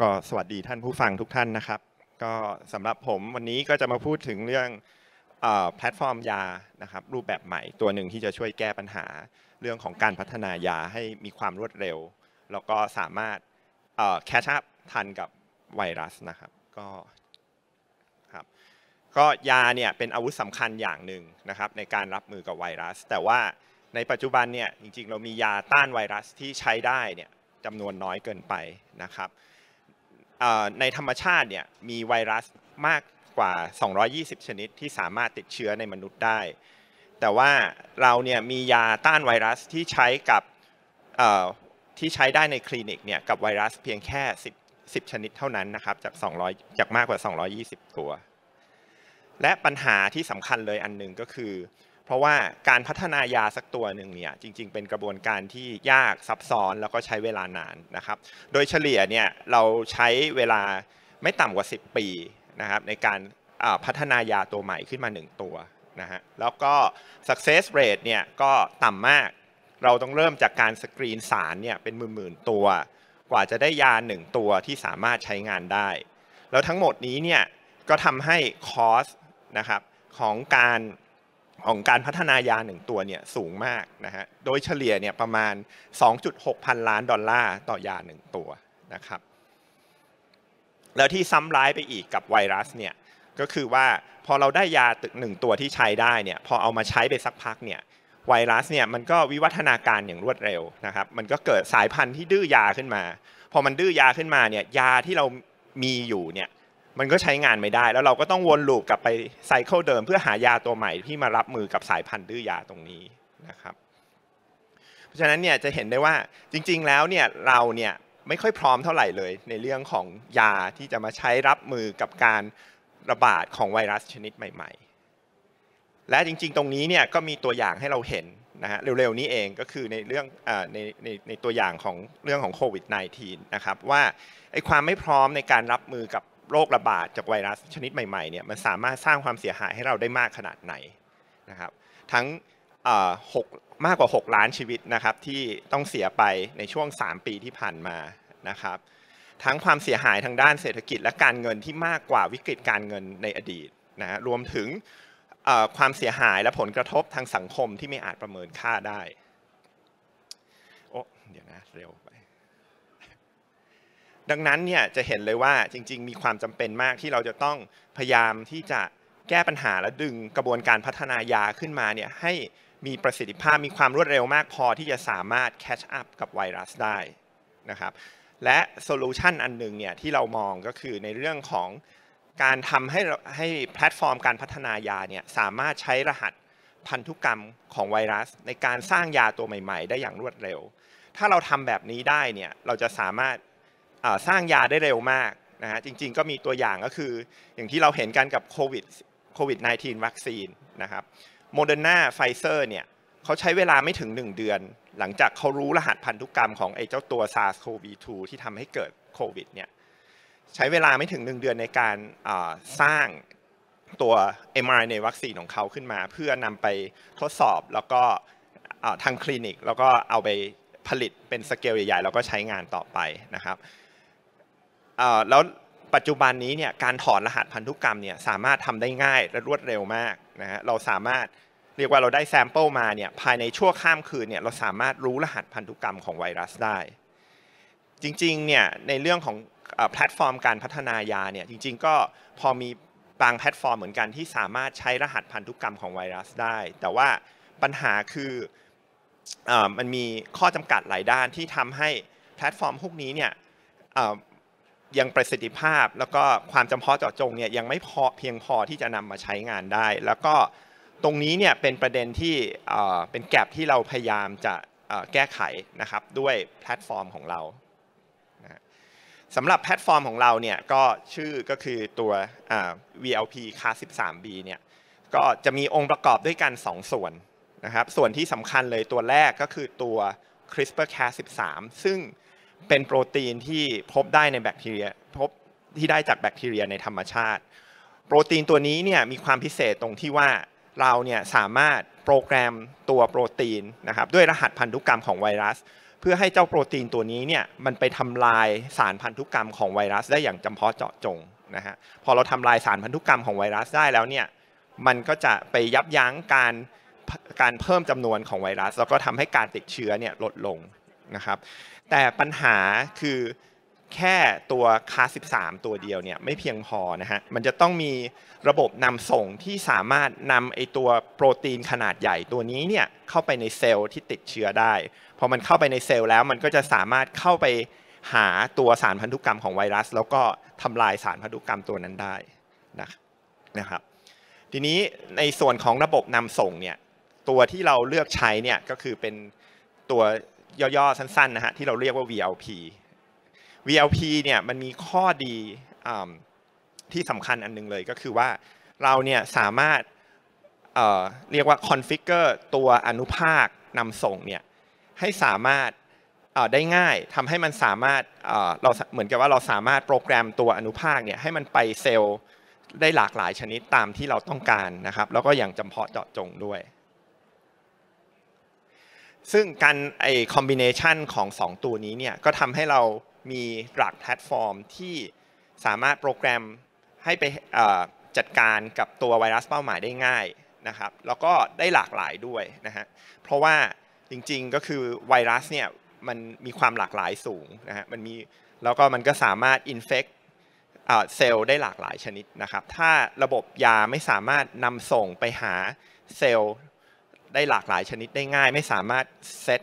ก็สวัสดีท่านผู้ฟังทุกท่านนะครับ ก็สำหรับผมวันนี้ก็จะมาพูดถึงเรื่องแพลตฟอร์มยานะครับ รูปแบบใหม่ตัวหนึ่งที่จะช่วยแก้ปัญหา เรื่องของการพัฒนายาให้มีความรวดเร็ว แล้วก็สามารถแคชชั่นทันกับไวรัสนะครับ ก็ครับก็ยาเนี่ยเป็นอาวุธสำคัญอย่างหนึ่งนะครับ ในการรับมือกับไวรัส แต่ว่าในปัจจุบันเนี่ยจริงๆ เรามียาต้านไวรัสที่ใช้ได้เนี่ยจำนวนน้อยเกินไปนะครับในธรรมชาติเนี่ยมีไวรัสมากกว่า 220 ชนิดที่สามารถติดเชื้อในมนุษย์ได้ แต่ว่าเราเนี่ยมียาต้านไวรัสที่ใช้กับที่ใช้ได้ในคลินิกเนี่ยกับไวรัสเพียงแค่ 10 10ชนิดเท่านั้นนะครับจาก 200 จากมากกว่า 220 ตัว และปัญหาที่สำคัญเลยอันหนึ่งก็คือเพราะว่าการพัฒนายาสักตัวหนึ่งเนี่ยจริง ๆ เป็นกระบวนการที่ยากซับซ้อนแล้วก็ใช้เวลานานนะครับ โดยเฉลี่ยเนี่ยเราใช้เวลาไม่ต่ำกว่า 10 ปีนะครับในการพัฒนายาตัวใหม่ขึ้นมา 1 ตัวนะฮะแล้วก็ success rate เนี่ยก็ต่ำมาก เราต้องเริ่มจากการสกรีนสารเนี่ยเป็นหมื่น ๆ ตัว กว่าจะได้ยา1ตัวที่สามารถใช้งานได้ แล้วทั้งหมดนี้เนี่ยก็ทำให้คอสนะครับของการของการพัฒนายาหนึ่งตัวเนี่ยสูงมากนะฮะโดยเฉลี่ยเนี่ยประมาณ 2.6 พันล้านดอลลาร์ต่อยาหนึ่งตัวนะครับ แล้วที่ซ้ำร้ายไปอีกกับไวรัสเนี่ยก็คือว่าพอเราได้ยาตึกหนึ่งตัวที่ใช้ได้เนี่ยพอเอามาใช้ไปสักพักเนี่ยไวรัสเนี่ยมันก็วิวัฒนาการอย่างรวดเร็วนะครับ มันก็เกิดสายพันธุ์ที่ดื้อยาขึ้นมา พอมันดื้อยาขึ้นมาเนี่ยยาที่เรามีอยู่เนี่ยมันก็ใช้งานไม่ได้ แล้วเราก็ต้องวนลูปกลับไป ไซเคิลเดิมเพื่อหายาตัวใหม่ ที่มารับมือกับสายพันธุ์ดื้อยาตรงนี้นะครับ เพราะฉะนั้นเนี่ยจะเห็นได้ว่าจริง ๆ แล้วเนี่ยเราเนี่ยไม่ค่อยพร้อมเท่าไหร่เลยในเรื่องของยาที่จะมาใช้รับมือกับการระบาดของไวรัสชนิดใหม่ ๆ และจริง ๆ ตรงนี้เนี่ยก็มีตัวอย่างให้เราเห็นนะฮะเร็วๆนี้เองก็คือในเรื่องอในในในตัวอย่างของเรื่องของโควิด -19 นะครับ ว่าไอ้ความไม่พร้อมในการรับมือกับโรคระบาดจากไวรัสชนิดใหม่ๆ เนี่ยมันสามารถสร้างความเสียหายให้เราได้มากขนาดไหนนะครับทั้งหกมากกว่า 6 ล้านชีวิตนะครับที่ต้องเสียไปในช่วง 3 ปีที่ผ่านมานะครับทั้งความเสียหายทางด้านเศรษฐกิจ และการเงินที่มากกว่าวิกฤตการเงินในอดีตนะรวมถึงความเสียหายและผลกระทบทางสังคมที่ไม่อาจประเมินค่าได้ โอ้เดี๋ยวนะเร็วดังนั้นเนี่ยจะเห็นเลยว่าจริงๆมีความจำเป็นมากที่เราจะต้องพยายามที่จะแก้ปัญหาและดึงกระบวนการพัฒนายาขึ้นมาเนี่ยให้มีประสิทธิภาพมีความรวดเร็วมากพอที่จะสามารถแคชอัพกับไวรัสได้นะครับและโซลูชันอันหนึ่งเนี่ยที่เรามองก็คือในเรื่องของการทำให้ให้แพลตฟอร์มการพัฒนายาเนี่ยสามารถใช้รหัสพันธุกรรมของไวรัส ในการสร้างยาตัวใหม่ ๆ ได้อย่างรวดเร็ว ถ้าเราทำแบบนี้ได้เนี่ยเราจะสามารถสร้างยาได้เร็วมากนะฮะจริงๆก็มีตัวอย่างก็คืออย่างที่เราเห็นกันกับโควิดโควิด -19 วัคซีนนะครับโมเดอร์นาไฟเซอร์เนี่ยเขาใช้เวลาไม่ถึง 1 เดือน หลังจากเขารู้รหัสพันธุกรรมของไอ้เจ้าตัว SARS-CoV-2 ที่ทำให้เกิดโควิดเนี่ยใช้เวลาไม่ถึง 1 เดือนในการสร้างตัว mRNA วัคซีนของเขาขึ้นมา เพื่อนำไปทดสอบแล้วก็ทางคลินิก แล้วก็เอาไปผลิตเป็นสเกลใหญ่ๆแล้วก็ใช้งานต่อไปนะครับแล้วปัจจุบันนี้ เนี่ยการถอดรหัสพันธุกรรมเนี่ยสามารถทำได้ง่ายและรวดเร็วมากนะฮะเราสามารถเรียกว่าเราได้แซมเปิลมาเนี่ยภายในชั่วข้ามคืนเนี่ยเราสามารถรู้รหัสพันธุกรรมของไวรัสได้ จริงๆเนี่ยในเรื่องของแพลตฟอร์มการพัฒนายาเนี่ยจริงๆก็พอมีบางแพลตฟอร์มเหมือนกันที่สามารถใช้รหัสพันธุกรรมของไวรัสได้ แต่ว่าปัญหาคืออมันมีข้อจำกัดหลายด้านที่ทำให้แพลตฟอร์มพวกนี้เนี่ยยังประสิทธิภาพแล้วก็ความจำเพาะเจาะจงเนี่ยยังไม่พอเพียงพอที่จะนำมาใช้งานได้ แล้วก็ตรงนี้เนี่ยเป็นประเด็นที่เป็นแกลบที่เราพยายามจะแก้ไขนะครับด้วยแพลตฟอร์มของเราสำหรับแพลตฟอร์มของเราเนี่ยก็ชื่อก็คือตัว VLP c a s 13B เนี่ยก็จะมีองค์ประกอบด้วยกัน 2 ส่วนนะครับส่วนที่สำคัญเลยตัวแรกก็คือตัว CRISPR Cas 13ซึ่งเป็นโปรตีนที่พบได้ในแบคทีเรียพบที่ได้จากแบคทีเรียในธรรมชาติ โปรตีนตัวนี้เนี่ยมีความพิเศษตรงที่ว่าเราเนี่ยสามารถโปรแกรมตัวโปรตีนนะครับด้วยรหัสพันธุกรรมของไวรัส เพื่อให้เจ้าโปรตีนตัวนี้เนี่ยมันไปทำลายสารพันธุกรรมของไวรัสได้อย่างจำเพาะเจาะจงนะฮะพอเราทำลายสารพันธุกรรมของไวรัสได้แล้วเนี่ยมันก็จะไปยับยั้งการการเพิ่มจำนวนของไวรัส แล้วก็ทำให้การติดเชื้อเนี่ยลดลงนะครับแต่ปัญหาคือแค่ตัวคา13 ตัวเดียวเนี่ยไม่เพียงพอนะฮะ มันจะต้องมีระบบนำส่งที่สามารถนำไอตัวโปรตีนขนาดใหญ่ ตัวนี้เนี่ยเข้าไปในเซลล์ที่ติดเชื้อได้ พอมันเข้าไปในเซลล์แล้ว มันก็จะสามารถเข้าไปหาตัวสารพันธุกรรมของไวรัส แล้วก็ทำลายสารพันธุกรรมตัวนั้นได้นะครับ ทีนี้ในส่วนของระบบนำส่งเนี่ยตัวที่เราเลือกใช้เนี่ยก็คือเป็นตัวย่อๆ สั้น ๆ นะฮะ ที่เราเรียกว่า VLP VLP เนี่ยมันมีข้อดีที่สำคัญอันนึงเลยก็คือว่าเราเนี่ยสามารถเเรียกว่าคอนฟิกเกอร์ตัวอนุภาคนำส่งเนี่ยให้สามารถได้ง่ายทำให้มันสามารถเราเหมือนกับว่าเราสามารถโปรแกรมตัวอนุภาคเนี่ยให้มันไปเซลล์ได้หลากหลายชนิดตามที่เราต้องการนะครับ แล้วก็อย่างจำเพาะเจาะจงด้วยซึ่งการไอคอมบิเนชันของ 2 ตัวนี้เนี่ยก็ทำให้เรามีหลักแพลตฟอร์มที่สามารถโปรแกรมให้ไปจัดการกับตัวไวรัสเป้าหมายได้ง่ายนะครับแล้วก็ได้หลากหลายด้วยนะฮะเพราะว่าจริงๆก็คือไวรัสเนี่ยมันมีความหลากหลายสูงนะฮะมันมีแล้วก็มันก็สามารถอินเฟกเซลล์ได้หลากหลายชนิดนะครับถ้าระบบยาไม่สามารถนำส่งไปหาเซลล์ได้หลากหลายชนิดได้ง่าย ไม่สามารถเซต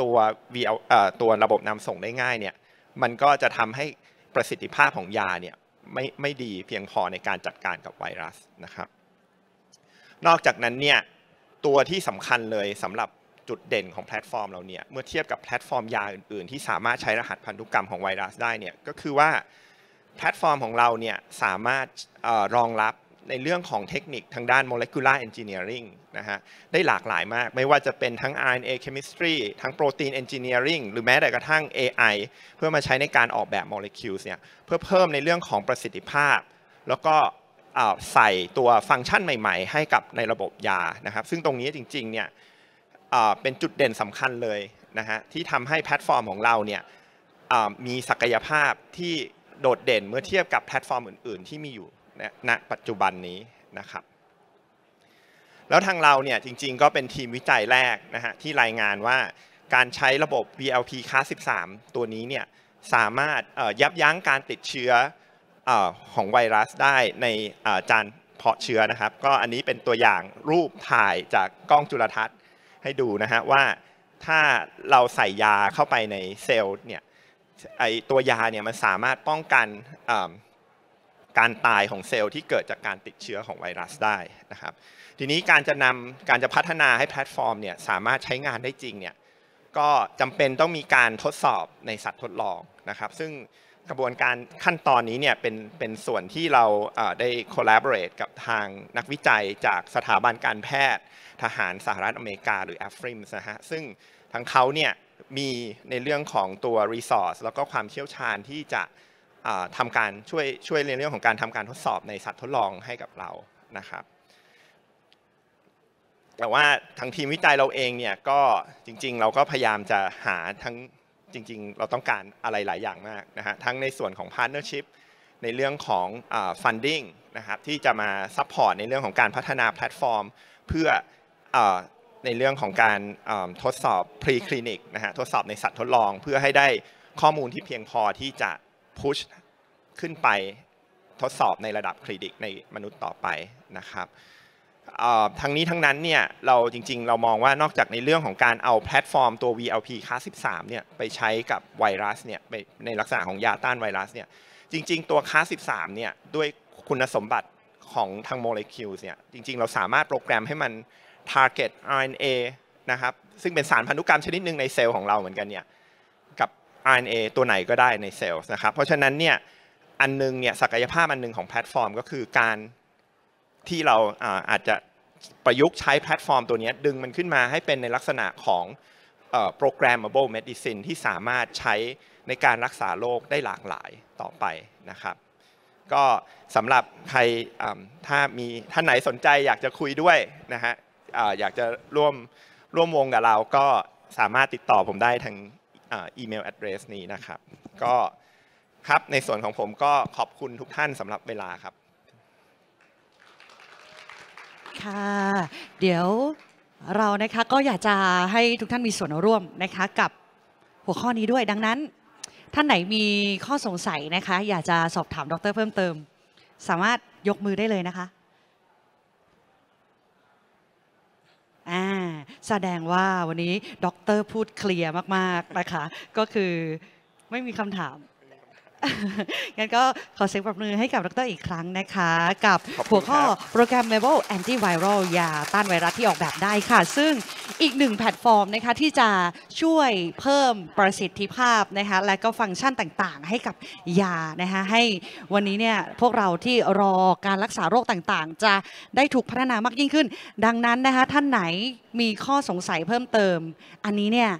ตัว VL ตัวระบบนำส่งได้ง่ายเนี่ยมันก็จะทำให้ประสิทธิภาพของยาเนี่ยไม่ไม่ดีเพียงพอในการจัดการกับไวรัสนะครับนอกจากนั้นเนี่ยตัวที่สำคัญเลยสำหรับจุดเด่นของแพลตฟอร์มเราเนี่ยเมื่อเทียบกับแพลตฟอร์มยาอื่น ๆ ที่สามารถใช้รหัสพันธุกรรมของไวรัสได้เนี่ยก็คือว่าแพลตฟอร์มของเราเนี่ยสามารถรองรับในเรื่องของเทคนิคทางด้านโมเลกุลาร์เอนจิเนียริงะฮะได้หลากหลายมาก ไม่ว่าจะเป็นทั้ง RNA chemistry ทั้ง protein engineering หรือแม้แต่กระทั่ง AI เพื่อมาใช้ในการออกแบบโมเลกุลเนี่ยเพื่อเพิ่มในเรื่องของประสิทธิภาพ แล้วก็ใส่ตัวฟังก์ชันใหม่ๆ ให้กับในระบบยานะครับ ซึ่งตรงนี้จริงๆเนี่ยเป็นจุดเด่นสำคัญเลยนะฮะที่ทำให้แพลตฟอร์มของเราเนี่ยมีศักยภาพที่โดดเด่นเมื่อเทียบกับแพลตฟอร์มอื่น ๆ ที่มีอยู่ณปัจจุบันนี้นะครับแล้วทางเราเนี่ยจริงๆก็เป็นทีมวิจัยแรกนะฮะที่รายงานว่าการใช้ระบบ VLP Class 13 ตัวนี้เนี่ยสามารถยับยั้งการติดเชื้อของไวรัสได้ในจานเพาะเชื้อนะครับ ก็อันนี้เป็นตัวอย่างรูปถ่ายจากกล้องจุลทรรศน์ให้ดูนะฮะว่าถ้าเราใส่ยาเข้าไปในเซลล์เนี่ยไอตัวยาเนี่ยมันสามารถป้องกันการตายของเซลล์ที่เกิดจากการติดเชื้อของไวรัสได้นะครับ ทีนี้การจะนำการจะพัฒนาให้แพลตฟอร์มเนี่ยสามารถใช้งานได้จริงเนี่ยก็จำเป็นต้องมีการทดสอบในสัตว์ทดลองนะครับ ซึ่งกระบวนการขั้นตอนนี้เนี่ยเป็นเป็นส่วนที่เราได้ collaborate กับทางนักวิจัยจากสถาบันการแพทย์ทหารสหรัฐอเมริกาหรือ a f r i m มนะฮะซึ่งทั้งเขาเนี่ยมีในเรื่องของตัว resource แล้วก็ความเชี่ยวชาญที่จะทำการช่วยช่วยนเรื่องของการทำการทดสอบในสัตว์ทดลองให้กับเรานะครับแต่ว่าทางทีมวิจัยเราเองเนี่ยก็จริงๆ เราก็พยายามจะหาทั้งจริง ๆ เราต้องการอะไรหลายอย่างมากนะฮะทั้งในส่วนของพาร์ทเนอร์ชิพในเรื่องของฟันดิ้งนะครับที่จะมาซัพพอร์ตในเรื่องของการพัฒนาแพลตฟอร์ม เพื่อในเรื่องของการทดสอบพรีคลินิกนะฮะทดสอบในสัตว์ทดลองเพื่อให้ได้ข้อมูลที่เพียงพอที่จะพุชขึ้นไปทดสอบในระดับคลินิก ในมนุษย์ต่อไปนะครับทั้งนี้ทั้งนั้นเนี่ยเราจริงๆ เรามองว่านอกจากในเรื่องของการเอาแพลตฟอร์มตัว VLP คลา13 เนี่ยไปใช้กับไวรัสเนี่ยในลักษณะของยาต้านไวรัสเนี่ยจริง ๆ ตัวคลา13 เนี่ยด้วยคุณสมบัติของทางโมเลกุลเนี่ยจริงๆเราสามารถโปรแกรมให้มัน target RNA นะครับซึ่งเป็นสารพันธุกรรมชนิดหนึ่งในเซลล์ของเราเหมือนกันเนี่ย RNA ตัวไหนก็ได้ในเซลล์นะครับ เพราะฉะนั้นเนี่ยอันนึงเนี่ยศักยภาพอันนึงของแพลตฟอร์ม ก็คือการที่เราอาจจะประยุกต์ใช้แพลตฟอร์มตัวนี้ดึงมันขึ้นมาให้เป็นในลักษณะของ programmable medicine ที่สามารถใช้ในการรักษาโรคได้หลากหลายต่อไปนะครับก็สำหรับใครถ้ามีท่านไหนสนใจอยากจะคุยด้วยนะฮะอยากจะร่วมร่วมวงกับเราก็สามารถติดต่อผมได้ทางอีเมลแอดเดรสนี้นะครับก็ครับในส่วนของผมก็ขอบคุณทุกท่านสำหรับเวลาครับค่ะเดี๋ยวเรานะคะก็อยากจะให้ทุกท่านมีส่วนร่วมนะคะ กับหัวข้อนี้ด้วยดังนั้น ท่านไหนมีข้อสงสัยนะคะอยากจะสอบถามดร เพิ่มเติม สามารถยกมือได้เลยนะคะแสดงว่าวันนี้ด็อกเตอร์พูดเคลียร์มาก ๆ นะคะ ก็คือไม่มีคำถามงั้นก็ขอเสียงปรบมือให้กับดรอีกครั้งนะคะ กับหัวข้อแกรมเมเ m a b l e Antiviral ยาต้านไวรัสที่ออกแบบได้ค่ะ ซึ่งอีกหนึ่งแพลตฟอร์มนะคะที่จะช่วยเพิ่มประสิทธิภาพนะคะและก็ฟังก์ชันต่างๆ ให้กับยานะคะให้วันนี้เนี่ยพวกเราที่รอการรักษาโรคต่างๆ จะได้ถูกพัฒนามากยิ่งขึ้น ดังนั้นนะคะท่านไหนมีข้อสงสัยเพิ่มเติม อันนี้เนี่ย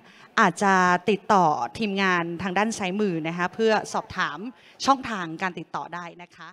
อาจจะติดต่อทีมงานทางด้านซ้ายมือนะคะ เพื่อสอบถามช่องทางการติดต่อได้นะคะ